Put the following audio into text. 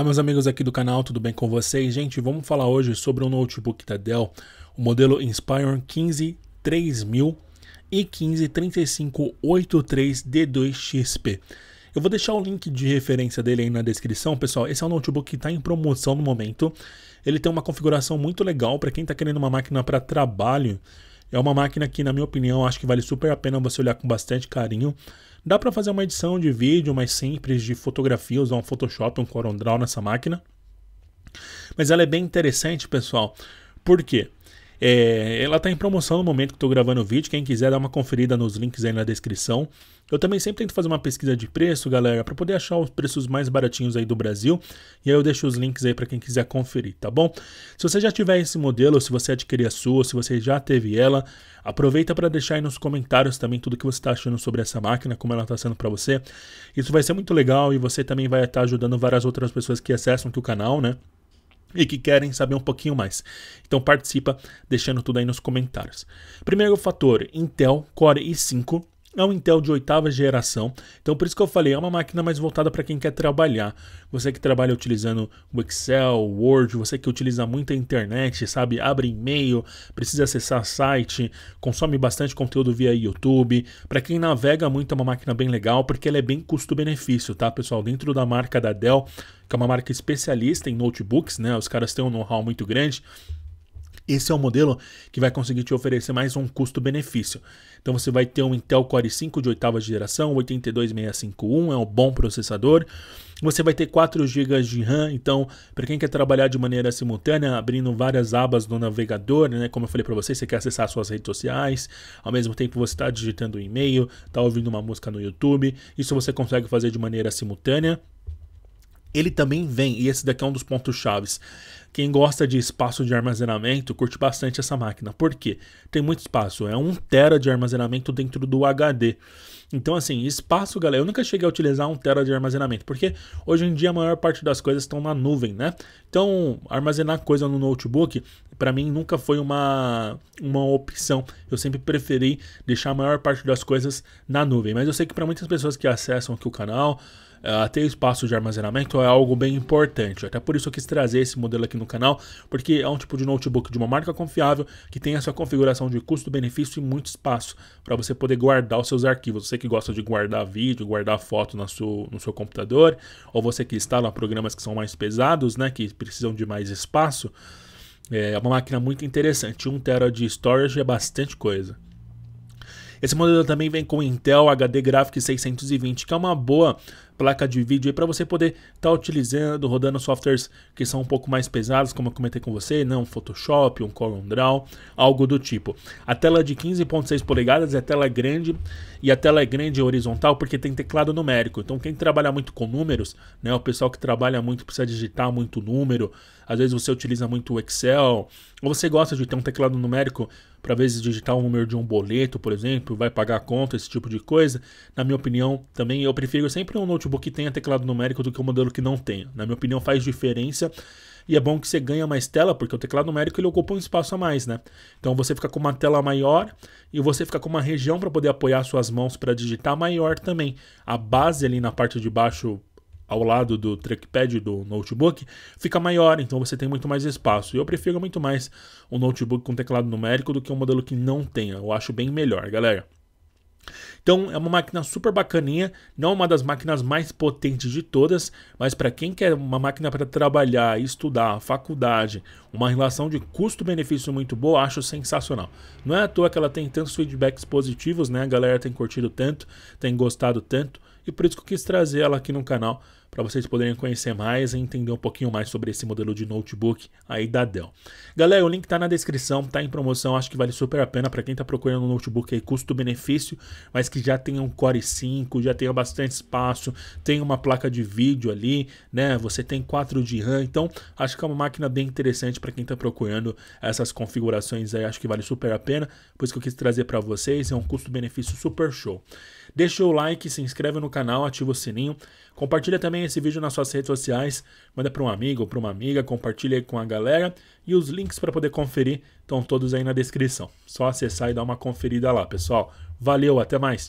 Olá tá, meus amigos aqui do canal, tudo bem com vocês? Gente, vamos falar hoje sobre um notebook da Dell, o modelo Inspiron 15 3000 e 153583 D2XP. Eu vou deixar o link de referência dele aí na descrição, pessoal. Esse é um notebook que está em promoção no momento. Ele tem uma configuração muito legal para quem está querendo uma máquina para trabalho é uma máquina que, na minha opinião, acho que vale super a pena você olhar com bastante carinho. Dá para fazer uma edição de vídeo mais simples, de fotografia, usar um Photoshop, um Draw nessa máquina. Mas ela é bem interessante, pessoal. Por quê? É, ela está em promoção no momento que estou gravando o vídeo. Quem quiser, dá uma conferida nos links aí na descrição. Eu também sempre tento fazer uma pesquisa de preço, galera, para poder achar os preços mais baratinhos aí do Brasil. E aí eu deixo os links aí para quem quiser conferir, tá bom? Se você já tiver esse modelo, se você adquirir a sua, se você já teve ela, aproveita para deixar aí nos comentários também tudo que você está achando sobre essa máquina, como ela está sendo para você. Isso vai ser muito legal e você também vai estar tá ajudando várias outras pessoas que acessam aqui o canal, né? e que querem saber um pouquinho mais. Então participa deixando tudo aí nos comentários. Primeiro fator, Intel Core i5 é um Intel de oitava geração, então por isso que eu falei, é uma máquina mais voltada para quem quer trabalhar. Você que trabalha utilizando o Excel, Word, você que utiliza muita internet, sabe, abre e-mail, precisa acessar site, consome bastante conteúdo via YouTube. Para quem navega muito, é uma máquina bem legal, porque ela é bem custo-benefício, tá, pessoal? Dentro da marca da Dell, que é uma marca especialista em notebooks, né? Os caras têm um know-how muito grande. Esse é o modelo que vai conseguir te oferecer mais um custo-benefício. Então você vai ter um Intel Core i5 de oitava geração, 82651, é um bom processador. Você vai ter 4 GB de RAM, então para quem quer trabalhar de maneira simultânea, abrindo várias abas no navegador, né? Como eu falei para você, você quer acessar suas redes sociais, ao mesmo tempo você está digitando um e-mail, está ouvindo uma música no YouTube, isso você consegue fazer de maneira simultânea ele também vem, e esse daqui é um dos pontos chaves, quem gosta de espaço de armazenamento curte bastante essa máquina. Por quê? Tem muito espaço, é 1 tera de armazenamento dentro do HD. Então, assim, espaço, galera, eu nunca cheguei a utilizar 1 tera de armazenamento, porque hoje em dia a maior parte das coisas estão na nuvem, né? Então, armazenar coisa no notebook, para mim, nunca foi uma, uma opção. Eu sempre preferi deixar a maior parte das coisas na nuvem. Mas eu sei que para muitas pessoas que acessam aqui o canal, uh, ter espaço de armazenamento é algo bem importante. Até por isso eu quis trazer esse modelo aqui no canal, porque é um tipo de notebook de uma marca confiável que tem a sua configuração de custo-benefício e muito espaço para você poder guardar os seus arquivos. Você que gosta de guardar vídeo, guardar foto no seu, no seu computador, ou você que instala programas que são mais pesados, né, que precisam de mais espaço, é uma máquina muito interessante. 1 tera de storage é bastante coisa. Esse modelo também vem com Intel HD Graphics 620, que é uma boa placa de vídeo para você poder estar tá utilizando, rodando softwares que são um pouco mais pesados, como eu comentei com você, não né? um Photoshop, um CorelDRAW, algo do tipo. A tela é de 15.6 polegadas é tela grande e a tela é grande horizontal porque tem teclado numérico. Então quem trabalha muito com números, né, o pessoal que trabalha muito precisa digitar muito número, às vezes você utiliza muito o Excel, ou você gosta de ter um teclado numérico para vezes digitar o número de um boleto, por exemplo, vai pagar a conta, esse tipo de coisa. Na minha opinião, também eu prefiro sempre um notebook notebook que tenha teclado numérico do que o modelo que não tenha. Na minha opinião, faz diferença. E é bom que você ganha mais tela, porque o teclado numérico ele ocupa um espaço a mais, né? Então você fica com uma tela maior e você fica com uma região para poder apoiar suas mãos para digitar maior também. A base ali na parte de baixo ao lado do trackpad do notebook fica maior, então você tem muito mais espaço. E eu prefiro muito mais um notebook com teclado numérico do que um modelo que não tenha. Eu acho bem melhor, galera. Então é uma máquina super bacaninha, não é uma das máquinas mais potentes de todas, mas para quem quer uma máquina para trabalhar, estudar, faculdade, uma relação de custo-benefício muito boa, acho sensacional. Não é à toa que ela tem tantos feedbacks positivos, né? A galera tem curtido tanto, tem gostado tanto, e por isso que eu quis trazer ela aqui no canal para vocês poderem conhecer mais e entender um pouquinho mais sobre esse modelo de notebook aí da Dell. Galera, o link está na descrição, está em promoção, acho que vale super a pena para quem está procurando um notebook aí custo-benefício, mas que já tenha um Core 5, já tenha bastante espaço, tem uma placa de vídeo ali, né? Você tem 4 de RAM, então acho que é uma máquina bem interessante para quem está procurando essas configurações aí, acho que vale super a pena, por isso que eu quis trazer para vocês, é um custo-benefício super show. Deixa o like, se inscreve no canal, ativa o sininho, compartilha também esse vídeo nas suas redes sociais, manda para um amigo, ou para uma amiga, compartilha aí com a galera e os links para poder conferir estão todos aí na descrição. Só acessar e dar uma conferida lá, pessoal. Valeu, até mais. Tchau.